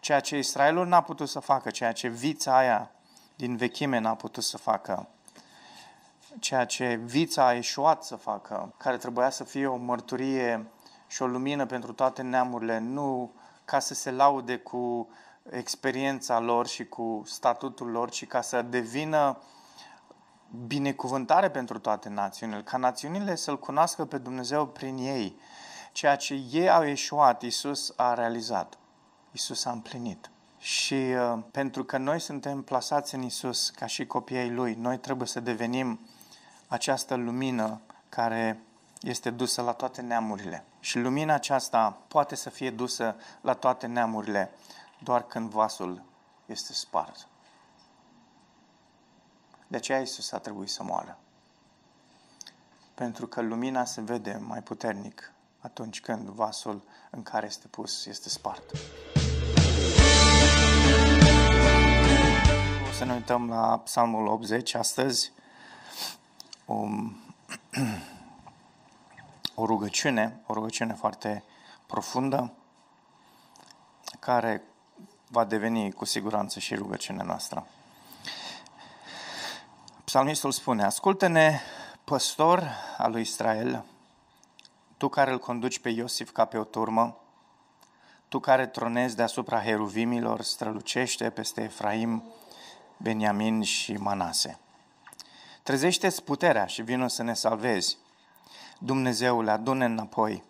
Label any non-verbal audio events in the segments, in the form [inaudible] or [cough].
ceea ce Israelul n-a putut să facă, ceea ce vița aia din vechime n-a putut să facă, ceea ce vița a eșuat să facă, care trebuia să fie o mărturie și o lumină pentru toate neamurile, nu ca să se laude cu experiența lor și cu statutul lor, ci ca să devină binecuvântare pentru toate națiunile, ca națiunile să-L cunoască pe Dumnezeu prin ei. Ceea ce ei au ieșuat, Isus a realizat. Isus a împlinit. Și uh, pentru că noi suntem plasați în Isus ca și copiii Lui, noi trebuie să devenim această lumină care este dusă la toate neamurile. Și lumina aceasta poate să fie dusă la toate neamurile doar când vasul este spart. De aceea Isus a trebuit să moară. Pentru că lumina se vede mai puternic atunci când vasul în care este pus este spart. O să ne uităm la Psalmul 80 astăzi, o, [clears throat] o rugăciune, o rugăciune foarte profundă, care va deveni cu siguranță și rugăciunea noastră. Psalmistul spune, ascultă-ne, păstor al lui Israel, tu care îl conduci pe Iosif ca pe o turmă, tu care tronezi deasupra heruvimilor, strălucește peste Efraim, Beniamin și Manase. Trezește-ți puterea și vină să ne salvezi. Dumnezeule, adune înapoi.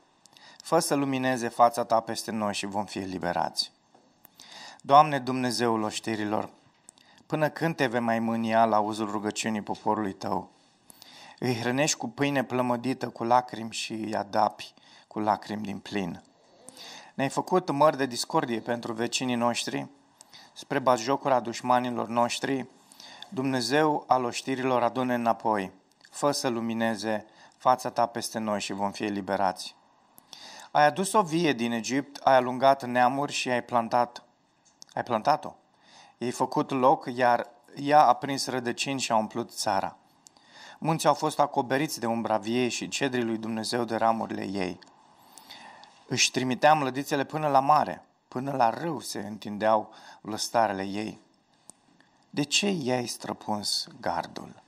Fă să lumineze fața ta peste noi și vom fi eliberați. Doamne Dumnezeul oștirilor, până când te vei mai mânia la uzul rugăciunii poporului tău? îi hrănești cu pâine plămădită, cu lacrimi și îi adapi cu lacrimi din plin. Ne-ai făcut măr de discordie pentru vecinii noștri, spre batjocuri dușmanilor noștri, Dumnezeu al oștirilor adune înapoi, fă să lumineze fața ta peste noi și vom fi eliberați. Ai adus o vie din Egipt, ai alungat neamuri și ai plantat, ai plantat-o. Ei făcut loc, iar ea a prins rădăcini și a umplut țara. Munții au fost acoperiți de umbra viei și cedrii lui Dumnezeu de ramurile ei. Își trimiteam mlădițele până la mare, până la râu se întindeau lăstarele ei. De ce i-ai străpuns gardul?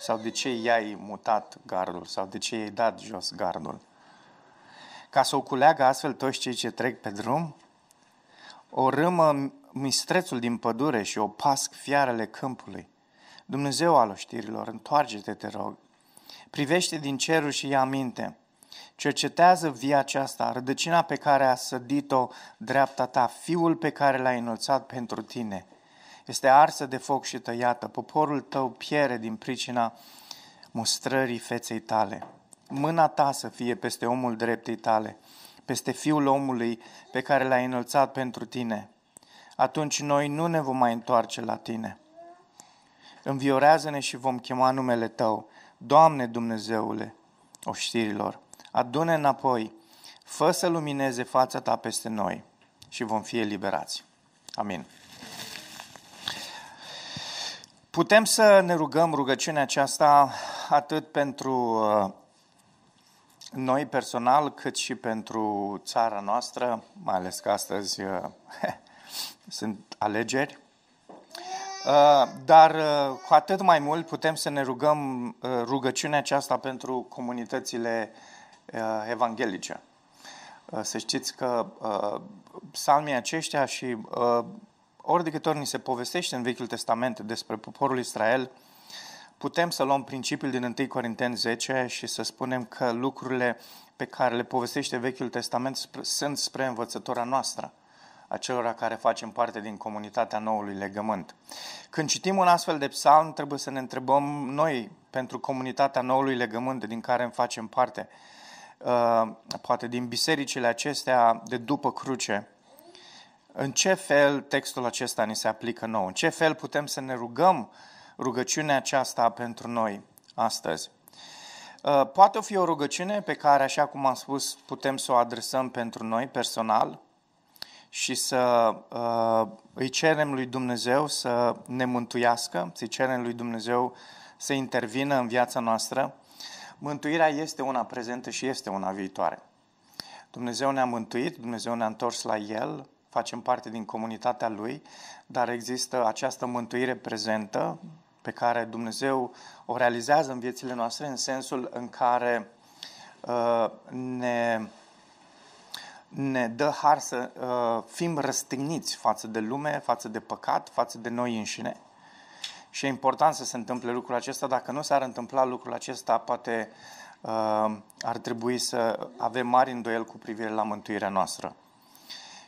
Sau de ce i-ai mutat gardul? Sau de ce i-ai dat jos gardul? Ca să o culeagă astfel toți cei ce trec pe drum? O râmă mistrețul din pădure și o pasc fiarele câmpului. Dumnezeu al oștirilor, întoarce-te, te rog. Privește din cerul și ia minte. Cercetează via aceasta, rădăcina pe care a sădit-o dreapta ta, fiul pe care l-ai înălțat pentru tine. Este arsă de foc și tăiată, poporul tău piere din pricina mustrării feței tale. Mâna ta să fie peste omul dreptei tale, peste fiul omului pe care l-ai înălțat pentru tine. Atunci noi nu ne vom mai întoarce la tine. Înviorează-ne și vom chema numele Tău. Doamne Dumnezeule oștirilor, adune înapoi, fă să lumineze fața Ta peste noi și vom fi eliberați. Amin. Putem să ne rugăm rugăciunea aceasta atât pentru uh, noi personal, cât și pentru țara noastră, mai ales că astăzi uh, [laughs] sunt alegeri Uh, dar uh, cu atât mai mult putem să ne rugăm uh, rugăciunea aceasta pentru comunitățile evanghelice. Să știți că psalmii aceștia și ori de câte ori ni se povestește în Vechiul Testament despre poporul Israel, putem să luăm principiul din 1 Corinteni 10 și să spunem că lucrurile pe care le povestește Vechiul Testament sunt spre învățătura noastră celor care facem parte din comunitatea noului legământ. Când citim un astfel de psalm, trebuie să ne întrebăm noi, pentru comunitatea noului legământ din care îmi facem parte, uh, poate din bisericile acestea de după cruce, în ce fel textul acesta ni se aplică nou? În ce fel putem să ne rugăm rugăciunea aceasta pentru noi astăzi? Uh, poate fi o rugăciune pe care, așa cum am spus, putem să o adresăm pentru noi personal, și să uh, îi cerem lui Dumnezeu să ne mântuiască, să-i cerem lui Dumnezeu să intervină în viața noastră. Mântuirea este una prezentă și este una viitoare. Dumnezeu ne-a mântuit, Dumnezeu ne-a întors la El, facem parte din comunitatea Lui, dar există această mântuire prezentă pe care Dumnezeu o realizează în viețile noastre în sensul în care uh, ne ne dă har să uh, fim răstigniți față de lume, față de păcat, față de noi înșine. Și e important să se întâmple lucrul acesta. Dacă nu s-ar întâmpla lucrul acesta, poate uh, ar trebui să avem mari îndoieli cu privire la mântuirea noastră.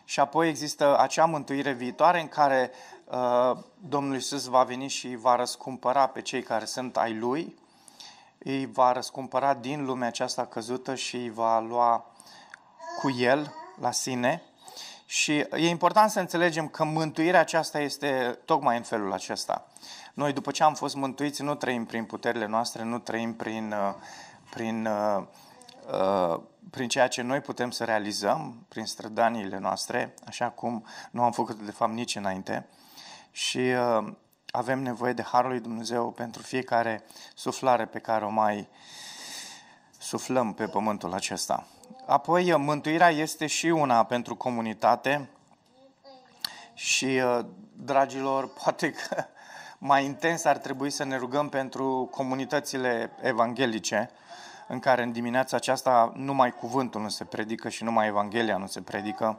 Și apoi există acea mântuire viitoare în care uh, Domnul Iisus va veni și va răscumpăra pe cei care sunt ai Lui, îi va răscumpăra din lumea aceasta căzută și îi va lua cu El la sine. Și e important să înțelegem că mântuirea aceasta este tocmai în felul acesta. Noi, după ce am fost mântuiți, nu trăim prin puterile noastre, nu trăim prin, uh, prin, uh, uh, prin ceea ce noi putem să realizăm, prin strădaniile noastre, așa cum nu am făcut, de fapt, nici înainte. Și avem nevoie de Harul lui Dumnezeu pentru fiecare suflare pe care o mai suflăm pe pământul acesta. Apoi, uh, mântuirea este și una pentru comunitate și, uh, dragilor, [laughs] poate că mai intens ar trebui să ne rugăm pentru comunitățile evanghelice, în care în dimineața aceasta numai cuvântul nu se predică și numai Evanghelia nu se predică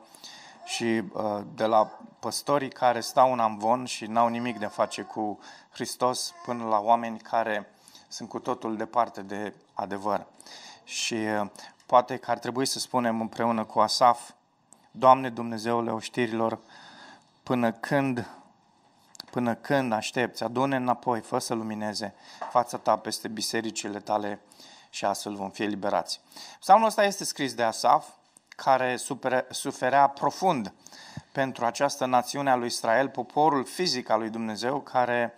și uh, de la păstorii care stau în amvon și n-au nimic de a face cu Hristos până la oameni care sunt cu totul departe de adevăr. Și poate că ar trebui să spunem împreună cu Asaf, Doamne Dumnezeule oștirilor, până când, până când aștepți, adune înapoi, fă să lumineze fața ta peste bisericile tale și astfel vom fi eliberați. Psalmul ăsta este scris de Asaf, care suferea profund pentru această națiune a lui Israel, poporul fizic al lui Dumnezeu, care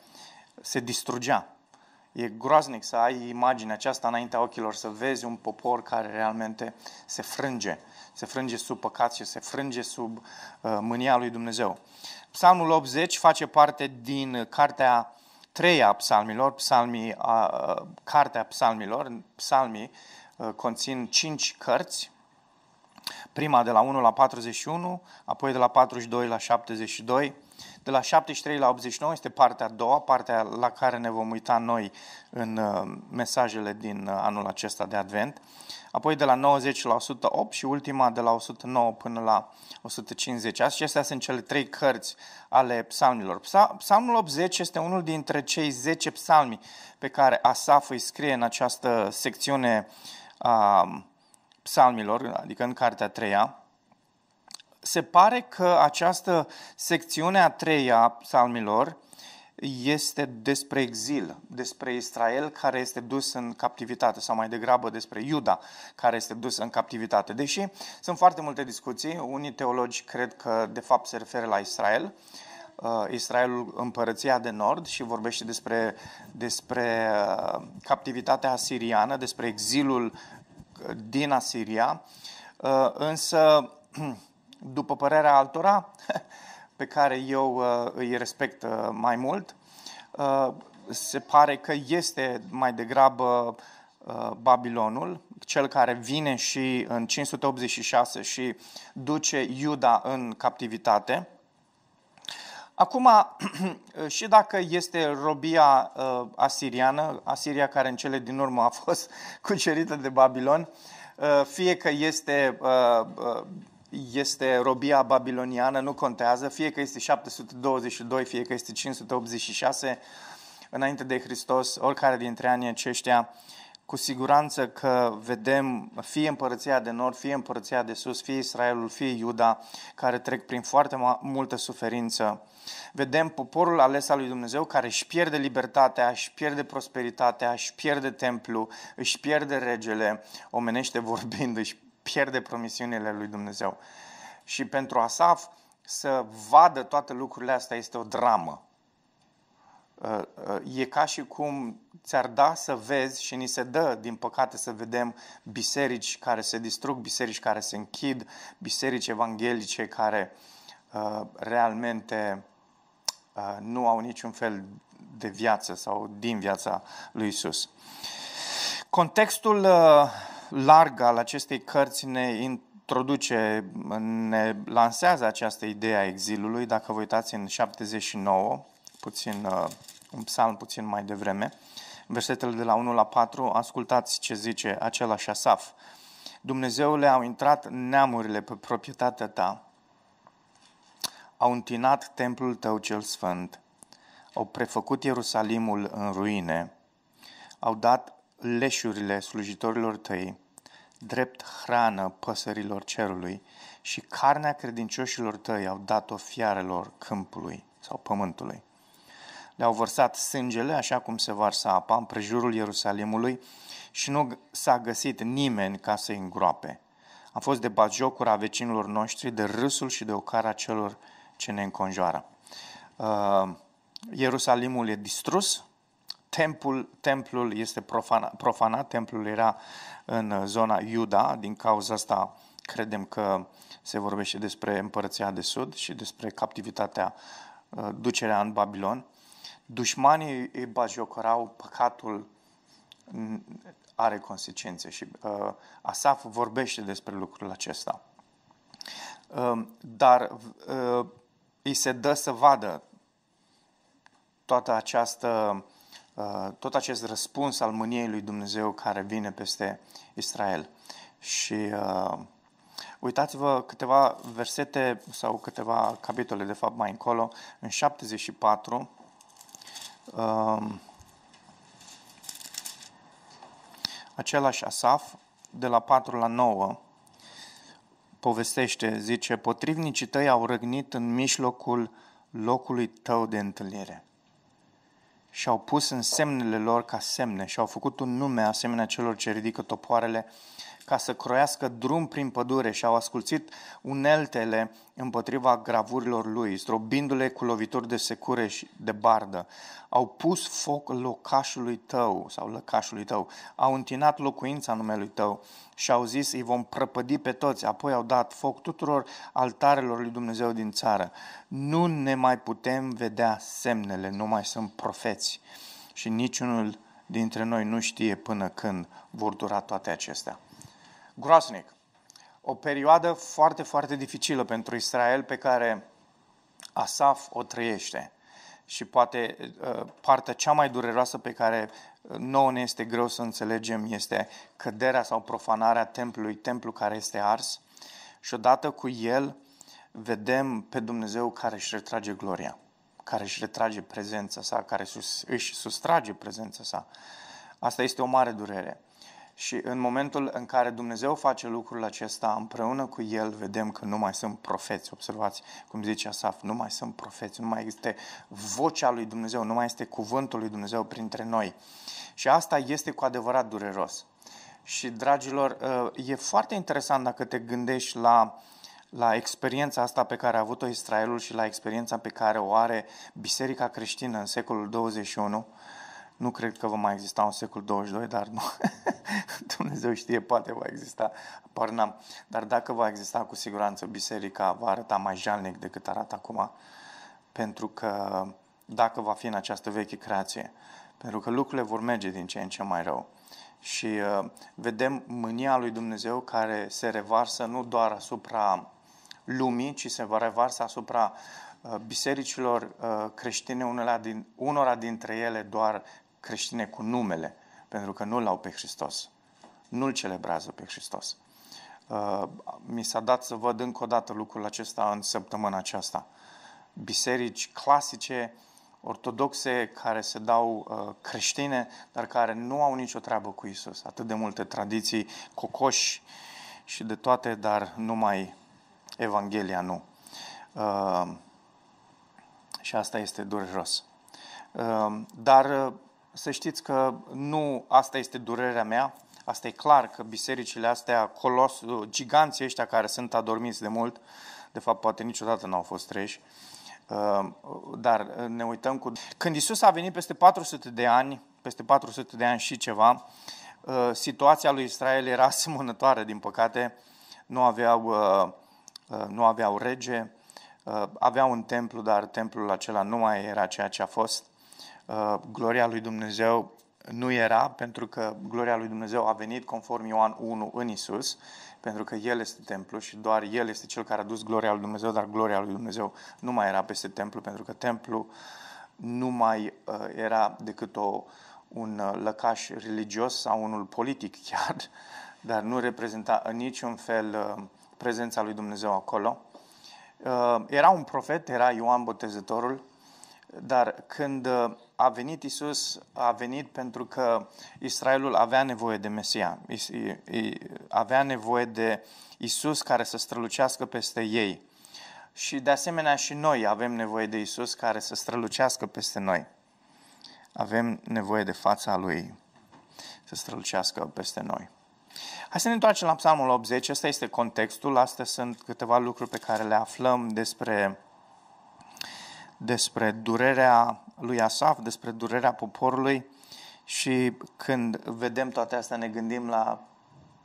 se distrugea e groaznic să ai imaginea aceasta înaintea ochilor, să vezi un popor care realmente se frânge. Se frânge sub păcat și se frânge sub uh, mânia lui Dumnezeu. Psalmul 80 face parte din cartea treia psalmilor, psalmii, uh, cartea psalmilor. Psalmii uh, conțin cinci cărți, prima de la 1 la 41, apoi de la 42 la 72, de la 73 la 89 este partea a doua, partea la care ne vom uita noi în uh, mesajele din uh, anul acesta de Advent. Apoi de la 90 la 108 și ultima de la 109 până la 150. Acestea sunt cele trei cărți ale psalmilor. Psalmul 80 este unul dintre cei 10 psalmi pe care Asaf îi scrie în această secțiune a um, psalmilor, adică în cartea treia se pare că această secțiune a treia a psalmilor este despre exil, despre Israel care este dus în captivitate, sau mai degrabă despre Iuda care este dus în captivitate. Deși sunt foarte multe discuții, unii teologi cred că de fapt se referă la Israel, uh, Israelul împărăția de nord și vorbește despre, despre uh, captivitatea asiriană, despre exilul uh, din Asiria, însă [clears throat] după părerea altora, [laughs] pe care eu uh, îi respect uh, mai mult, uh, se pare că este mai degrabă Babilonul, cel care vine și în 586 și duce Iuda în captivitate. Acum, [clears throat] și dacă este robia asiriană, Asiria care în cele din urmă a [laughs] fost cucerită de Babilon, fie că este este robia babiloniană, nu contează, fie că este 722, fie că este 586 înainte de Hristos, oricare dintre anii aceștia, cu siguranță că vedem fie împărăția de nord, fie împărăția de sus, fie Israelul, fie Iuda, care trec prin foarte multă suferință. Vedem poporul ales al lui Dumnezeu care își pierde libertatea, își pierde prosperitatea, își pierde templu, își pierde regele, omenește vorbind, își pierde promisiunile lui Dumnezeu. Și pentru Asaf să vadă toate lucrurile astea este o dramă. Uh, uh, e ca și cum ți-ar da să vezi și ni se dă, din păcate, să vedem biserici care se distrug, biserici care se închid, biserici evanghelice care uh, realmente nu au niciun fel de viață sau din viața lui Isus. Contextul larg al acestei cărți ne introduce, ne lansează această idee a exilului. Dacă vă uitați în 79, puțin, uh, un psalm puțin mai devreme, versetele de la 1 la 4, ascultați ce zice același Asaf. Dumnezeule, au intrat neamurile pe proprietatea ta, au întinat templul tău cel sfânt, au prefăcut Ierusalimul în ruine, au dat leșurile slujitorilor tăi, drept hrană păsărilor cerului și carnea credincioșilor tăi au dat-o fiarelor câmpului sau pământului. Le-au vărsat sângele, așa cum se varsă apa, în prejurul Ierusalimului și nu s-a găsit nimeni ca să-i îngroape. A fost de bagiocura vecinilor noștri, de râsul și de ocara celor ce ne înconjoară. Uh, Ierusalimul e distrus, Templul, templul este profanat, profanat, templul era în zona Iuda, din cauza asta credem că se vorbește despre împărăția de sud și despre captivitatea, uh, ducerea în Babilon. Dușmanii îi bajocorau, păcatul are consecințe și uh, Asaf vorbește despre lucrul acesta. Uh, dar uh, îi se dă să vadă toată această Uh, tot acest răspuns al mâniei lui Dumnezeu care vine peste Israel. Și uh, uitați-vă câteva versete sau câteva capitole, de fapt, mai încolo, în 74. Uh, um, același Asaf, de la 4 la 9, povestește, zice, potrivnicii tăi au răgnit în mijlocul locului tău de întâlnire și-au pus în semnele lor ca semne și-au făcut un nume asemenea celor ce ridică topoarele ca să croiască drum prin pădure și au asculțit uneltele împotriva gravurilor lui, zdrobindu-le cu lovituri de secure și de bardă. Au pus foc locașului tău sau lăcașului tău, au întinat locuința numelui tău și au zis îi vom prăpădi pe toți, apoi au dat foc tuturor altarelor lui Dumnezeu din țară. Nu ne mai putem vedea semnele, nu mai sunt profeți și niciunul dintre noi nu știe până când vor dura toate acestea groasnic. O perioadă foarte, foarte dificilă pentru Israel pe care Asaf o trăiește și poate uh, partea cea mai dureroasă pe care uh, nouă ne este greu să înțelegem este căderea sau profanarea templului, templu care este ars și odată cu el vedem pe Dumnezeu care își retrage gloria, care își retrage prezența sa, care sus, își sustrage prezența sa. Asta este o mare durere. Și în momentul în care Dumnezeu face lucrul acesta, împreună cu El vedem că nu mai sunt profeți. Observați cum zice Asaf, nu mai sunt profeți, nu mai este vocea lui Dumnezeu, nu mai este cuvântul lui Dumnezeu printre noi. Și asta este cu adevărat dureros. Și, dragilor, e foarte interesant dacă te gândești la la experiența asta pe care a avut-o Israelul și la experiența pe care o are Biserica creștină în secolul 21, nu cred că va mai exista un secol 22, dar nu. [laughs] Dumnezeu știe, poate va exista, apar n-am. Dar dacă va exista, cu siguranță, biserica va arăta mai jalnic decât arată acum, pentru că dacă va fi în această veche creație, pentru că lucrurile vor merge din ce în ce mai rău. Și uh, vedem mânia lui Dumnezeu care se revarsă nu doar asupra lumii, ci se va revarsa asupra uh, bisericilor uh, creștine, unora, din, unora dintre ele doar creștine cu numele, pentru că nu l-au pe Hristos. Nu-l celebrează pe Hristos. Uh, mi s-a dat să văd încă o dată lucrul acesta în săptămâna aceasta. Biserici clasice, ortodoxe, care se dau uh, creștine, dar care nu au nicio treabă cu Isus. Atât de multe tradiții, cocoși și de toate, dar numai Evanghelia nu. Uh, și asta este dureros. Dar să știți că nu asta este durerea mea, asta e clar că bisericile astea, colos, giganții ăștia care sunt adormiți de mult, de fapt poate niciodată n-au fost treși, uh, dar uh, ne uităm cu... Când Isus a venit peste 400 de ani, peste 400 de ani și ceva, uh, situația lui Israel era [laughs] asemănătoare, din păcate, nu aveau, nu aveau rege, aveau un templu, dar templul acela nu mai era ceea ce a fost. Uh, gloria lui Dumnezeu nu era, pentru că gloria lui Dumnezeu a venit conform Ioan 1 în Isus, pentru că El este templu și doar El este Cel care a dus gloria lui Dumnezeu, dar gloria lui Dumnezeu nu mai era peste templu, pentru că templu nu mai uh, era decât o, un uh, lăcaș religios sau unul politic [laughs] chiar, dar nu reprezenta în niciun fel prezența lui Dumnezeu acolo. Era un profet, era Ioan Botezătorul, dar când a venit Isus, a venit pentru că Israelul avea nevoie de Mesia, avea nevoie de Isus care să strălucească peste ei. Și de asemenea și noi avem nevoie de Isus care să strălucească peste noi. Avem nevoie de fața lui să strălucească peste noi. Hai să ne întoarcem la Psalmul 80. Asta este contextul. Astea sunt câteva lucruri pe care le aflăm despre, despre durerea lui Asaf, despre durerea poporului și când vedem toate astea ne gândim la,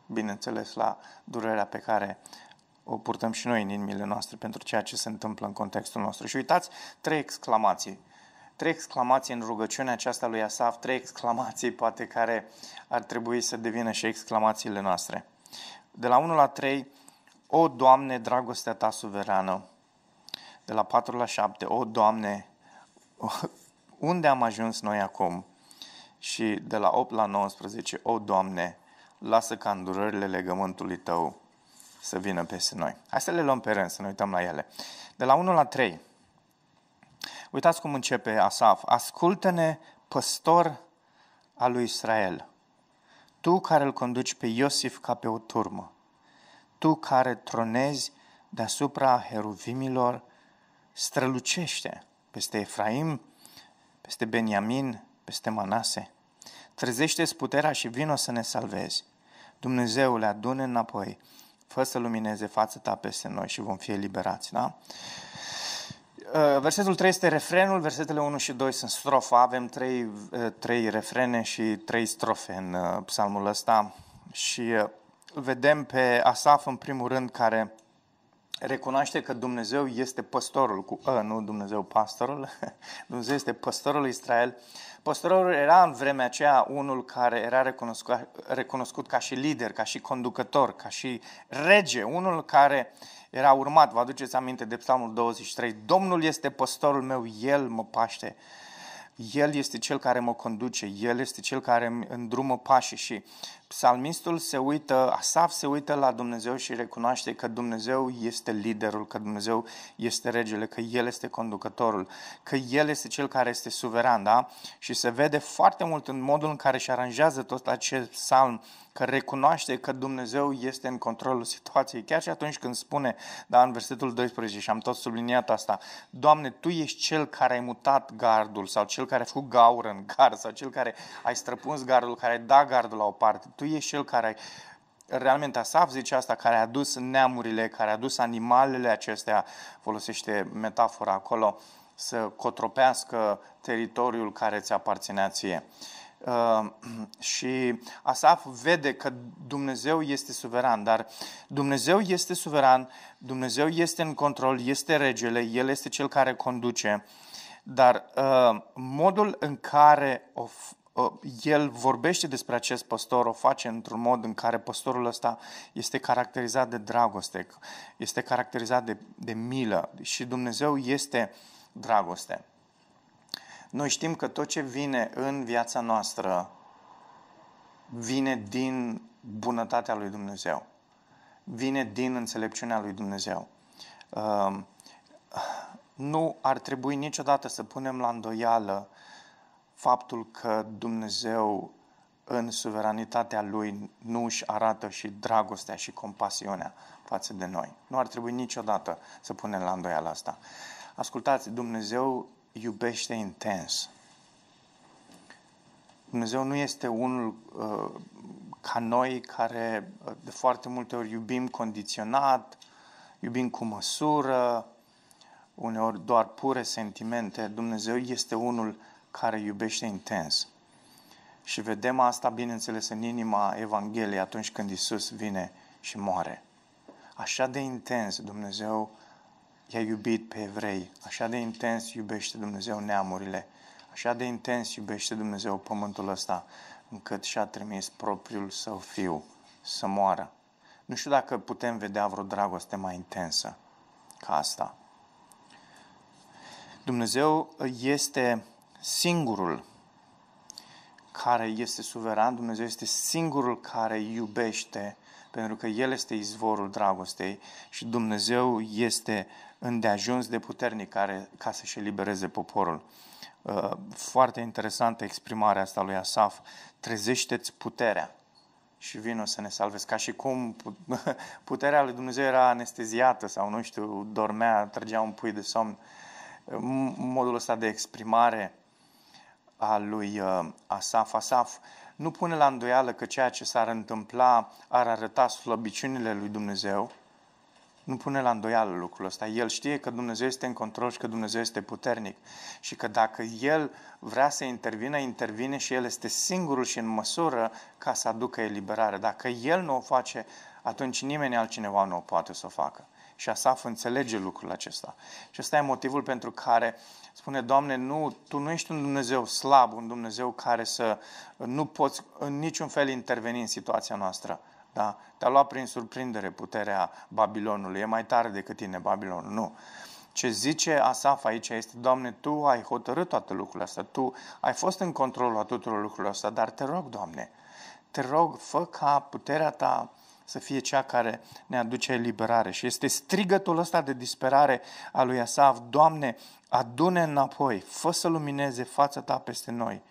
bineînțeles, la durerea pe care o purtăm și noi în inimile noastre pentru ceea ce se întâmplă în contextul nostru. Și uitați trei exclamații. Trei exclamații în rugăciunea aceasta lui Asaf, trei exclamații poate care ar trebui să devină și exclamațiile noastre. De la 1 la 3, O Doamne, dragostea Ta suverană. De la 4 la 7, O Doamne, unde am ajuns noi acum? Și de la 8 la 19, o, Doamne, lasă ca îndurările legământului Tău să vină peste noi. Hai să le luăm pe rând, să ne uităm la ele. De la 1 la 3, uitați cum începe Asaf. Ascultă-ne, păstor al lui Israel, tu care îl conduci pe Iosif ca pe o turmă, tu care tronezi deasupra heruvimilor, strălucește peste Efraim peste Beniamin, peste Manase. Trezește-ți puterea și vino să ne salvezi. Dumnezeule, adune înapoi, fă să lumineze fața ta peste noi și vom fi eliberați, da? Uh, versetul 3 este refrenul, versetele 1 și 2 sunt strofa, avem trei, uh, trei refrene și trei strofe în uh, psalmul ăsta și vedem pe Asaf în primul rând care recunoaște că Dumnezeu este păstorul, cu ă, nu Dumnezeu pastorul, [laughs] Dumnezeu este păstorul Israel. Păstorul era în vremea aceea unul care era recunoscut, recunoscut ca și lider, ca și conducător, ca și rege, unul care era urmat, vă aduceți aminte de psalmul 23, Domnul este păstorul meu, El mă paște. El este cel care mă conduce, El este cel care îmi îndrumă pașii și psalmistul se uită, Asaf se uită la Dumnezeu și recunoaște că Dumnezeu este liderul, că Dumnezeu este regele, că El este conducătorul, că El este cel care este suveran, da? Și se vede foarte mult în modul în care își aranjează tot acest psalm, că recunoaște că Dumnezeu este în controlul situației. Chiar și atunci când spune, da, în versetul 12, și am tot subliniat asta, Doamne, Tu ești Cel care ai mutat gardul, sau Cel care a făcut gaură în gard, sau Cel care ai străpuns gardul, care ai dat gardul la o parte, Tu tu ești cel care Realmente Asaf zice asta, care a adus neamurile, care a adus animalele acestea, folosește metafora acolo, să cotropească teritoriul care ți aparținea ție. Uh, [clears throat] și Asaf vede că Dumnezeu este suveran, dar Dumnezeu este suveran, Dumnezeu este în control, este regele, El este cel care conduce, dar uh, modul în care o, el vorbește despre acest păstor, o face într-un mod în care păstorul ăsta este caracterizat de dragoste, este caracterizat de, de milă și Dumnezeu este dragoste. Noi știm că tot ce vine în viața noastră vine din bunătatea lui Dumnezeu, vine din înțelepciunea lui Dumnezeu. Uh, nu ar trebui niciodată să punem la îndoială faptul că Dumnezeu în suveranitatea Lui nu își arată și dragostea și compasiunea față de noi. Nu ar trebui niciodată să punem la îndoială asta. Ascultați, Dumnezeu iubește intens. Dumnezeu nu este unul uh, ca noi care uh, de foarte multe ori iubim condiționat, iubim cu măsură, uneori doar pure sentimente. Dumnezeu este unul care iubește intens. Și vedem asta, bineînțeles, în inima Evangheliei atunci când Isus vine și moare. Așa de intens Dumnezeu i-a iubit pe evrei, așa de intens iubește Dumnezeu neamurile, așa de intens iubește Dumnezeu pământul ăsta, încât și-a trimis propriul său fiu să moară. Nu știu dacă putem vedea vreo dragoste mai intensă ca asta. Dumnezeu este singurul care este suveran, Dumnezeu este singurul care iubește, pentru că El este izvorul dragostei și Dumnezeu este îndeajuns de puternic care, ca să-și elibereze poporul. Uh, foarte interesantă exprimarea asta lui Asaf, trezește-ți puterea și vino să ne salvezi. Ca și cum [laughs] puterea lui Dumnezeu era anesteziată sau, nu știu, dormea, trăgea un pui de somn. Modul ăsta de exprimare a lui uh, Asaf. Asaf nu pune la îndoială că ceea ce s-ar întâmpla ar arăta slăbiciunile lui Dumnezeu. Nu pune la îndoială lucrul ăsta. El știe că Dumnezeu este în control și că Dumnezeu este puternic. Și că dacă El vrea să intervină, intervine și El este singurul și în măsură ca să aducă eliberare. Dacă El nu o face, atunci nimeni altcineva nu o poate să o facă. Și Asaf înțelege lucrul acesta. Și ăsta e motivul pentru care spune, Doamne, nu, Tu nu ești un Dumnezeu slab, un Dumnezeu care să nu poți în niciun fel interveni în situația noastră. Da? Te-a luat prin surprindere puterea Babilonului. E mai tare decât tine Babilonul. Nu. Ce zice Asaf aici este, Doamne, Tu ai hotărât toate lucrurile astea, Tu ai fost în controlul a tuturor lucrurilor astea, dar te rog, Doamne, te rog, fă ca puterea Ta, să fie cea care ne aduce eliberare. Și este strigătul ăsta de disperare a lui Asaf, Doamne, adune înapoi, fă să lumineze fața ta peste noi.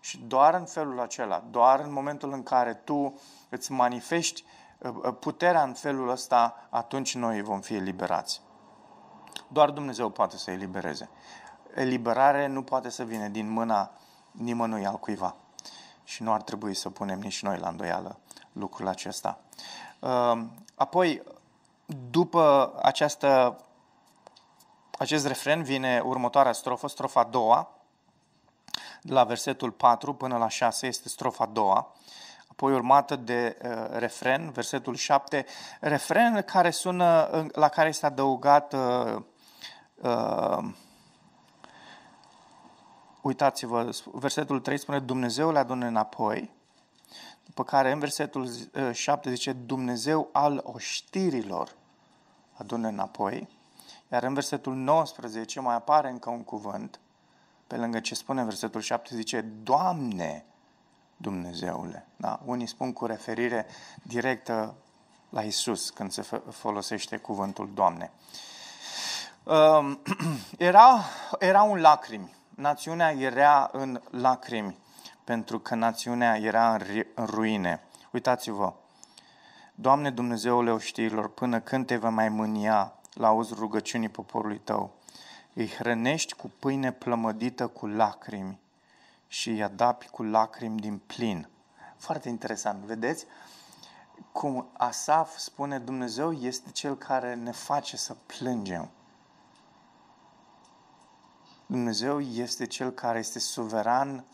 Și doar în felul acela, doar în momentul în care tu îți manifesti uh, uh, puterea în felul ăsta, atunci noi vom fi eliberați. Doar Dumnezeu poate să elibereze. Eliberare nu poate să vină din mâna nimănui cuiva. Și nu ar trebui să punem nici noi la îndoială lucrul acesta. Ehm, apoi, după această, acest refren vine următoarea strofă, strofa a doua, de la versetul 4 până la 6 este strofa a doua, apoi urmată de uh, refren, versetul 7, refren care sună, la care este adăugat, uh, uh, uitați-vă, versetul 3 spune Dumnezeu le adună înapoi, după care în versetul 7 ă, zice Dumnezeu al oștirilor adună înapoi. Iar în versetul 19 mai apare încă un cuvânt, pe lângă ce spune versetul 7, zice Doamne Dumnezeule. Da, unii spun cu referire directă la Isus când se folosește cuvântul Doamne. [clears throat] Era, era un lacrimi. Națiunea era în lacrimi pentru că națiunea era în, în ruine. Uitați-vă, Doamne Dumnezeule oștirilor, până când te vei mai mânia la auz rugăciunii poporului tău? Îi hrănești cu pâine plămădită cu lacrimi și îi adapi cu lacrimi din plin. Foarte interesant, vedeți? Cum Asaf spune Dumnezeu este cel care ne face să plângem. Dumnezeu este cel care este suveran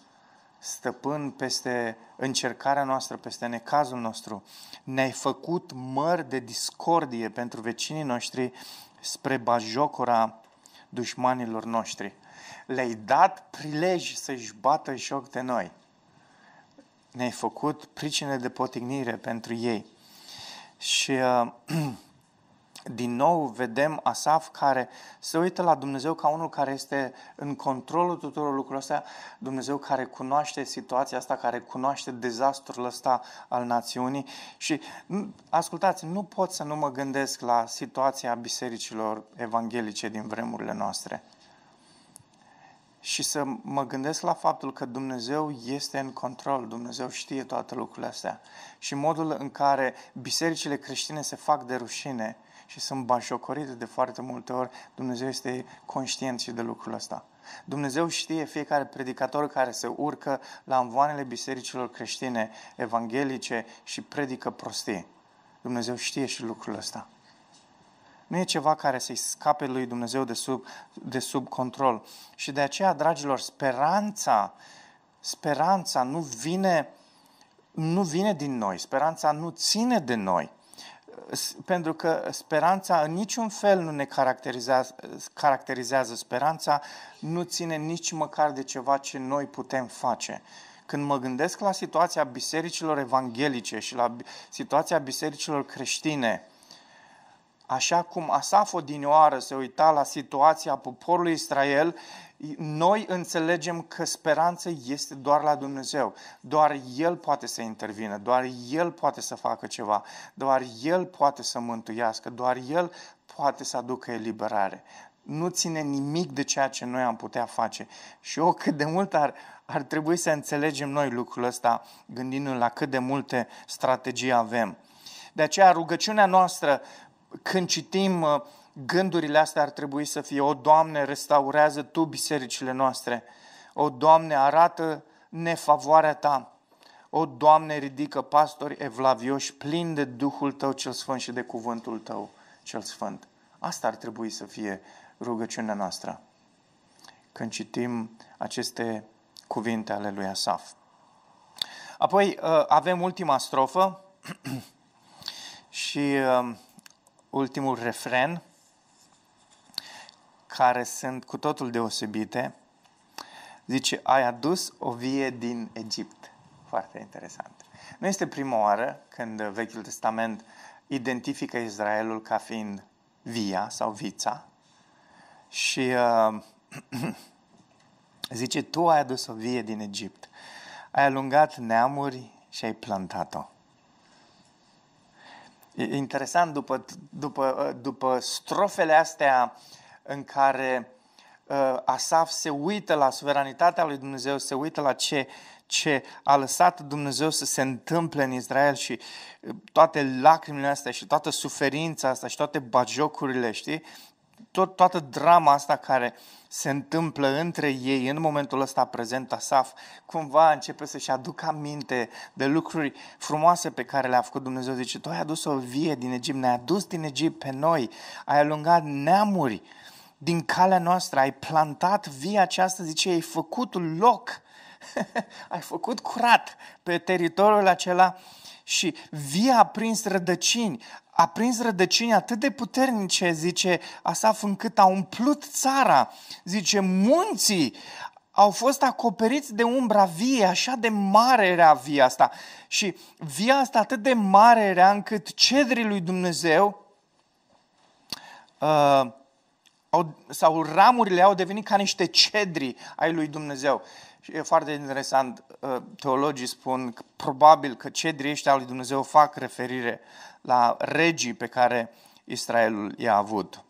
stăpân peste încercarea noastră, peste necazul nostru. Ne-ai făcut mări de discordie pentru vecinii noștri spre bajocora dușmanilor noștri. Le-ai dat prilej să-și bată joc de noi. Ne-ai făcut pricine de potignire pentru ei. Și uh, [clears throat] din nou vedem Asaf care se uită la Dumnezeu ca unul care este în controlul tuturor lucrurilor astea, Dumnezeu care cunoaște situația asta, care cunoaște dezastrul ăsta al națiunii și ascultați, nu pot să nu mă gândesc la situația bisericilor evanghelice din vremurile noastre și să mă gândesc la faptul că Dumnezeu este în control, Dumnezeu știe toate lucrurile astea și modul în care bisericile creștine se fac de rușine – și sunt bajocorit de foarte multe ori, Dumnezeu este conștient și de lucrul ăsta. Dumnezeu știe fiecare predicator care se urcă la învoanele bisericilor creștine, evanghelice și predică prostii. Dumnezeu știe și lucrul ăsta. Nu e ceva care să-i scape lui Dumnezeu de sub, de sub control. Și de aceea, dragilor, speranța, speranța nu vine, nu vine din noi, speranța nu ține de noi, pentru că speranța în niciun fel nu ne caracterizează, caracterizează. Speranța nu ține nici măcar de ceva ce noi putem face. Când mă gândesc la situația bisericilor evanghelice și la situația bisericilor creștine, așa cum Asaf odinioară se uita la situația poporului Israel noi înțelegem că speranța este doar la Dumnezeu. Doar El poate să intervină, doar El poate să facă ceva, doar El poate să mântuiască, doar El poate să aducă eliberare. Nu ține nimic de ceea ce noi am putea face. Și o, cât de mult ar, ar trebui să înțelegem noi lucrul ăsta, gândindu-ne la cât de multe strategii avem. De aceea rugăciunea noastră când citim uh, gândurile astea ar trebui să fie, o, Doamne, restaurează Tu bisericile noastre, o, Doamne, arată nefavoarea Ta, o, Doamne, ridică pastori evlavioși plin de Duhul Tău cel Sfânt și de Cuvântul Tău cel Sfânt. Asta ar trebui să fie rugăciunea noastră când citim aceste cuvinte ale lui Asaf. Apoi uh, avem ultima strofă [clears throat] și uh, ultimul refren care sunt cu totul deosebite. Zice, ai adus o vie din Egipt. Foarte interesant. Nu este prima oară când Vechiul Testament identifică Israelul ca fiind via sau vița și uh, [clears throat] zice, tu ai adus o vie din Egipt. Ai alungat neamuri și ai plantat-o. E interesant, după, după, după strofele astea uh, în care uh, Asaf se uită la suveranitatea lui Dumnezeu, se uită la ce, ce a lăsat Dumnezeu să se întâmple în Israel și uh, toate lacrimile astea și toată suferința asta și toate bajocurile, știi? Tot, toată drama asta care se întâmplă între ei în momentul ăsta prezent, Asaf cumva începe să-și aducă aminte de lucruri frumoase pe care le-a făcut Dumnezeu. Zice, tu ai adus o vie din Egipt, ne-ai adus din Egipt pe noi, ai alungat neamuri, uh, din calea noastră, ai plantat via aceasta, zice, ai făcut loc, [laughs] ai făcut curat pe teritoriul acela și via a prins rădăcini, a prins rădăcini atât de puternice, zice Asaf, încât a umplut țara, zice, munții au fost acoperiți de umbra vie, așa de mare era via asta. Și via asta atât de mare era încât cedrii lui Dumnezeu uh, au, sau ramurile au devenit ca niște cedri ai lui Dumnezeu. Și e foarte interesant, uh, teologii spun că probabil că cedrii ăștia lui Dumnezeu fac referire la regii pe care Israelul i-a avut.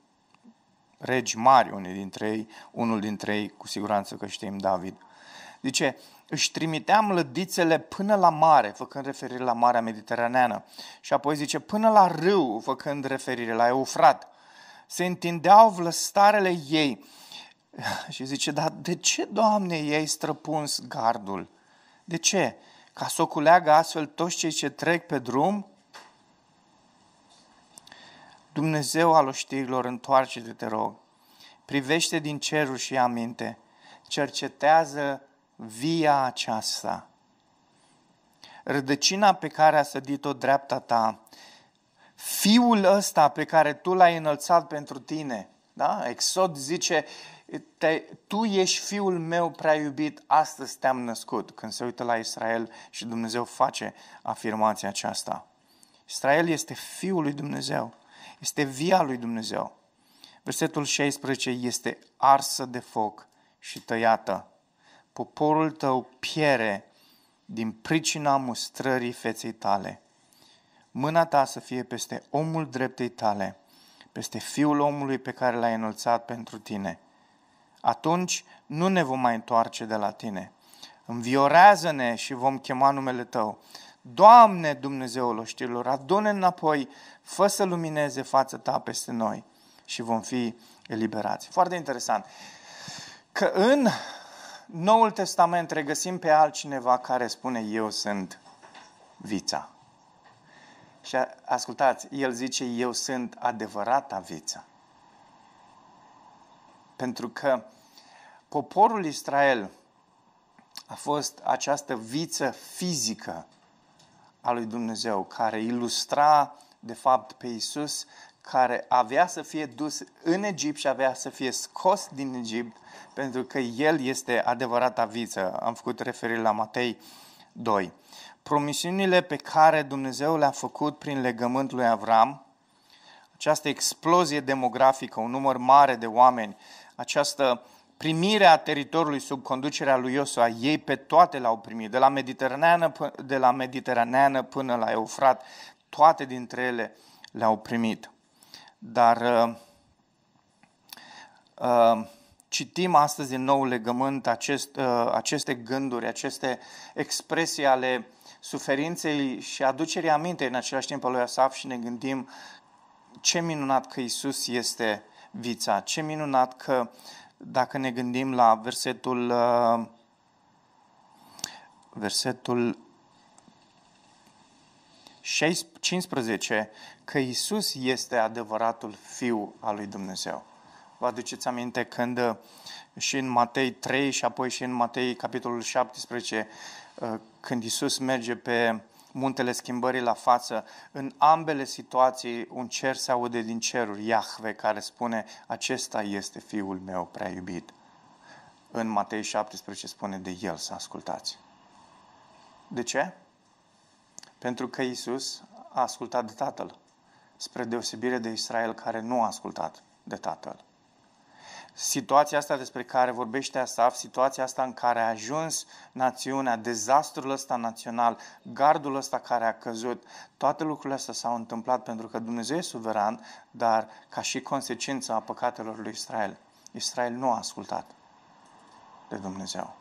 Regi mari, unii dintre ei, unul dintre ei, cu siguranță că știm David. Zice, își trimiteam lădițele până la mare, făcând referire la Marea Mediteraneană. Și apoi zice, până la râu, făcând referire la Eufrat se întindeau vlăstarele ei. [laughs] Și zice, dar de ce, Doamne, ei străpuns gardul? De ce? Ca să o culeagă astfel toți cei ce trec pe drum? Dumnezeu al oștirilor, întoarce-te, te rog. Privește din cerul și aminte. Cercetează via aceasta, rădăcina pe care a sădit-o dreapta ta Fiul ăsta pe care tu l-ai înălțat pentru tine, da? Exod zice, te, tu ești fiul meu prea iubit, astăzi te-am născut. Când se uită la Israel și Dumnezeu face afirmația aceasta. Israel este fiul lui Dumnezeu, este via lui Dumnezeu. Versetul 16 este arsă de foc și tăiată. Poporul tău piere din pricina mustrării feței tale mâna ta să fie peste omul dreptei tale, peste fiul omului pe care l-ai înălțat pentru tine. Atunci nu ne vom mai întoarce de la tine. Înviorează-ne și vom chema numele tău. Doamne Dumnezeul oștilor, adune înapoi, fă să lumineze fața ta peste noi și vom fi eliberați. Foarte interesant că în Noul Testament regăsim pe altcineva care spune eu sunt vița. Și ascultați, el zice, eu sunt adevărata viță. Pentru că poporul Israel a fost această viță fizică a lui Dumnezeu, care ilustra, de fapt, pe Isus, care avea să fie dus în Egipt și avea să fie scos din Egipt, pentru că El este adevărata viță. Am făcut referire la Matei 2. Promisiunile pe care Dumnezeu le-a făcut prin legământ lui Avram, această explozie demografică, un număr mare de oameni, această primire a teritoriului sub conducerea lui Iosua, ei pe toate l-au primit, de la Mediteraneană, de la Mediteraneană până la Eufrat, toate dintre ele le-au primit. Dar uh, uh, citim astăzi în nou legământ acest, uh, aceste gânduri, aceste expresii ale suferinței și aducerii aminte în același timp al lui Asaf și ne gândim ce minunat că Isus este vița, ce minunat că dacă ne gândim la versetul uh, versetul 15 că Isus este adevăratul fiu al lui Dumnezeu. Vă aduceți aminte când uh, și în Matei 3 și apoi și în Matei capitolul 17, uh, când Isus merge pe muntele schimbării la față, în ambele situații un cer se aude din ceruri, Iahve, care spune, acesta este fiul meu prea iubit. În Matei 17 spune de el să ascultați. De ce? Pentru că Isus a ascultat de Tatăl, spre deosebire de Israel care nu a ascultat de Tatăl situația asta despre care vorbește Asaf, situația asta în care a ajuns națiunea, dezastrul ăsta național, gardul ăsta care a căzut, toate lucrurile astea s-au întâmplat pentru că Dumnezeu e suveran, dar ca și consecință a păcatelor lui Israel. Israel nu a ascultat de Dumnezeu.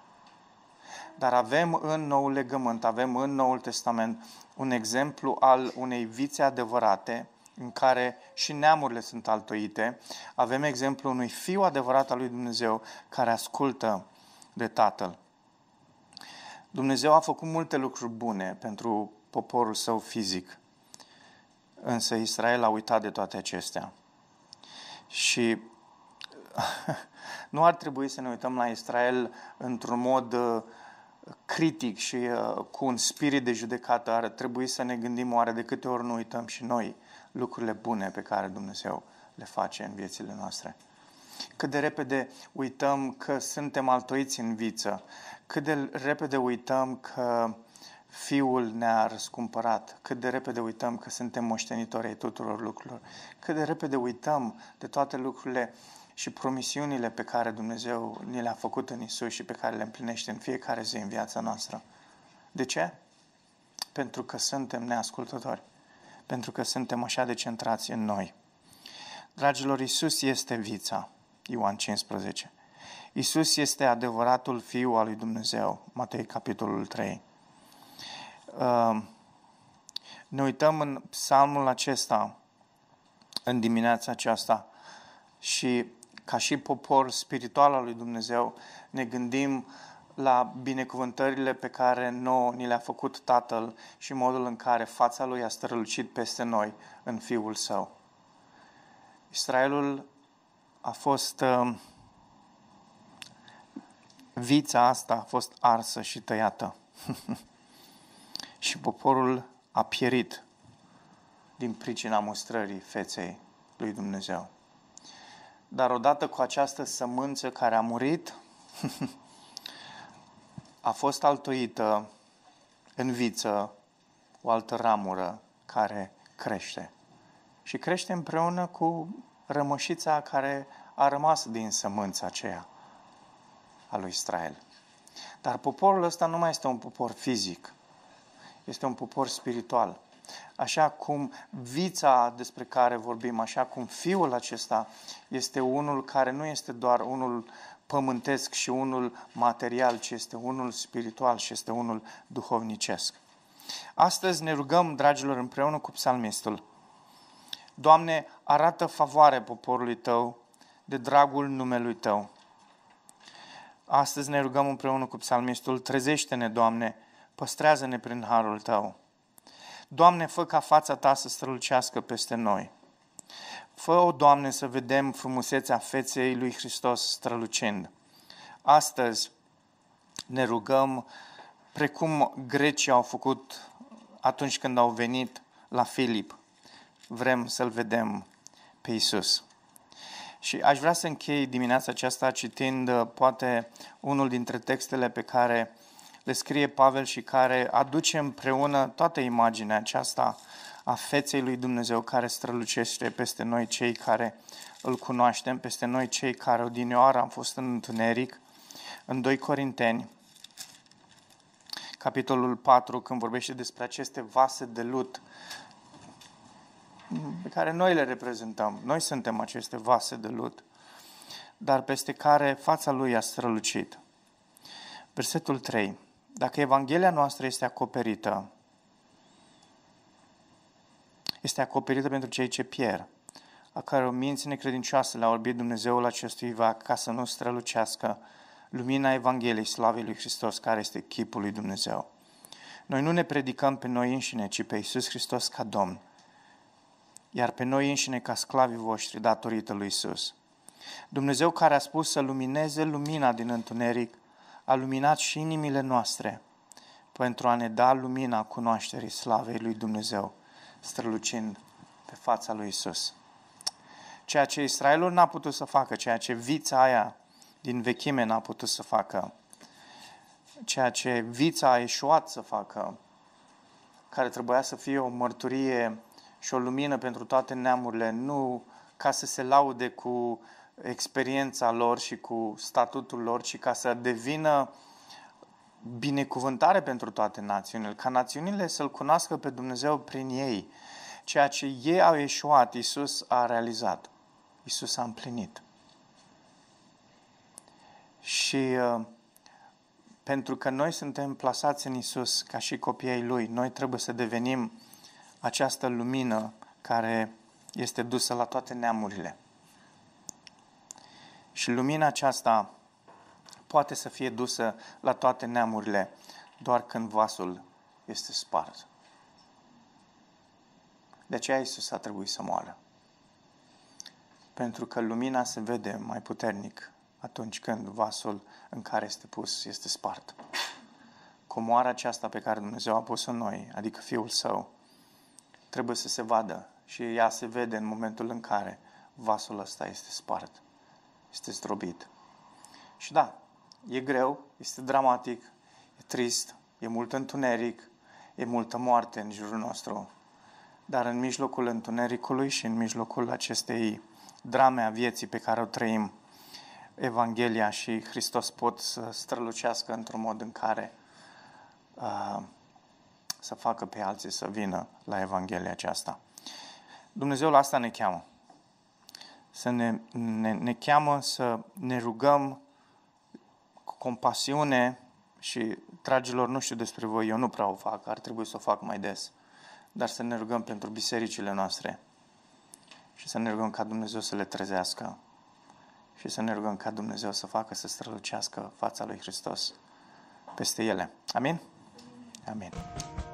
Dar avem în Noul Legământ, avem în Noul Testament un exemplu al unei vițe adevărate în care și neamurile sunt altoite, avem exemplu unui fiu adevărat al lui Dumnezeu care ascultă de Tatăl. Dumnezeu a făcut multe lucruri bune pentru poporul său fizic, însă Israel a uitat de toate acestea. Și [laughs] nu ar trebui să ne uităm la Israel într-un mod uh, critic și uh, cu un spirit de judecată. Ar trebui să ne gândim oare de câte ori nu uităm și noi lucrurile bune pe care Dumnezeu le face în viețile noastre. Cât de repede uităm că suntem altoiți în viță, cât de repede uităm că Fiul ne-a răscumpărat, cât de repede uităm că suntem moștenitori ai tuturor lucrurilor, cât de repede uităm de toate lucrurile și promisiunile pe care Dumnezeu ni le-a făcut în Isus și pe care le împlinește în fiecare zi în viața noastră. De ce? Pentru că suntem neascultători pentru că suntem așa de centrați în noi. Dragilor, Isus este vița, Ioan 15. Isus este adevăratul Fiu al lui Dumnezeu, Matei capitolul 3. Uh, ne uităm în psalmul acesta, în dimineața aceasta, și ca și popor spiritual al lui Dumnezeu, ne gândim uh, la binecuvântările pe care nouă ni le-a făcut Tatăl și modul în care fața lui a strălucit peste noi în Fiul Său. Israelul a fost uh, vița asta a fost arsă și tăiată. [laughs] și poporul a pierit din pricina mustrării feței lui Dumnezeu. Dar odată cu această sămânță care a murit, [laughs] a fost altoită în viță o altă ramură care crește. Și crește împreună cu rămășița care a rămas din sămânța aceea a lui Israel. Dar poporul ăsta nu mai este un popor fizic, este un popor spiritual. Așa cum vița despre care vorbim, așa cum fiul acesta este unul care nu este doar unul pământesc și unul material, ci este unul spiritual și este unul duhovnicesc. Astăzi ne rugăm, dragilor, împreună cu psalmistul. Doamne, arată favoare poporului Tău de dragul numelui Tău. Astăzi ne rugăm împreună cu psalmistul, trezește-ne, Doamne, păstrează-ne prin harul Tău. Doamne, fă ca fața Ta să strălucească peste noi. Fă-o, Doamne, să vedem frumusețea feței lui Hristos strălucind. Astăzi ne rugăm precum grecii au făcut atunci când au venit la Filip. Vrem să-L vedem pe Isus. Și aș vrea să închei dimineața aceasta citind poate unul dintre textele pe care le scrie Pavel și care aduce împreună toată imaginea aceasta a feței lui Dumnezeu care strălucește peste noi cei care îl cunoaștem, peste noi cei care odinioară am fost în întuneric, în 2 Corinteni, capitolul 4, când vorbește despre aceste vase de lut pe care noi le reprezentăm. Noi suntem aceste vase de lut, dar peste care fața lui a strălucit. Versetul 3 dacă Evanghelia noastră este acoperită, este acoperită pentru cei ce pierd, a căror minți necredincioase le-a orbit Dumnezeul vac ca să nu strălucească lumina Evangheliei slavei lui Hristos, care este chipul lui Dumnezeu. Noi nu ne predicăm pe noi înșine, ci pe Iisus Hristos ca Domn, iar pe noi înșine ca sclavii voștri datorită lui Iisus. Dumnezeu care a spus să lumineze lumina din întuneric, a luminat și inimile noastre pentru a ne da lumina cunoașterii slavei lui Dumnezeu, strălucind pe fața lui Isus. Ceea ce Israelul n-a putut să facă, ceea ce vița aia din vechime n-a putut să facă, ceea ce vița a eșuat să facă, care trebuia să fie o mărturie și o lumină pentru toate neamurile, nu ca să se laude cu experiența lor și cu statutul lor, ci ca să devină binecuvântare pentru toate națiunile, ca națiunile să-L cunoască pe Dumnezeu prin ei. Ceea ce ei au ieșuat, Iisus a realizat. Iisus a împlinit. Și uh, pentru că noi suntem plasați în Isus ca și copiii Lui, noi trebuie să devenim această lumină care este dusă la toate neamurile. Și lumina aceasta poate să fie dusă la toate neamurile, doar când vasul este spart. De aceea Iisus a trebuit să moară. Pentru că lumina se vede mai puternic atunci când vasul în care este pus este spart. Comoara aceasta pe care Dumnezeu a pus-o în noi, adică Fiul Său, trebuie să se vadă și ea se vede în momentul în care vasul ăsta este spart este zdrobit. Și da, e greu, este dramatic, e trist, e mult întuneric, e multă moarte în jurul nostru. Dar în mijlocul întunericului și în mijlocul acestei drame a vieții pe care o trăim, Evanghelia și Hristos pot să strălucească într-un mod în care uh, să facă pe alții să vină la Evanghelia aceasta. Dumnezeul asta ne cheamă să ne, ne, ne cheamă să ne rugăm cu compasiune și, dragilor, nu știu despre voi, eu nu prea o fac, ar trebui să o fac mai des, dar să ne rugăm pentru bisericile noastre și să ne rugăm ca Dumnezeu să le trezească și să ne rugăm ca Dumnezeu să facă să strălucească fața lui Hristos peste ele. Amin? Amin.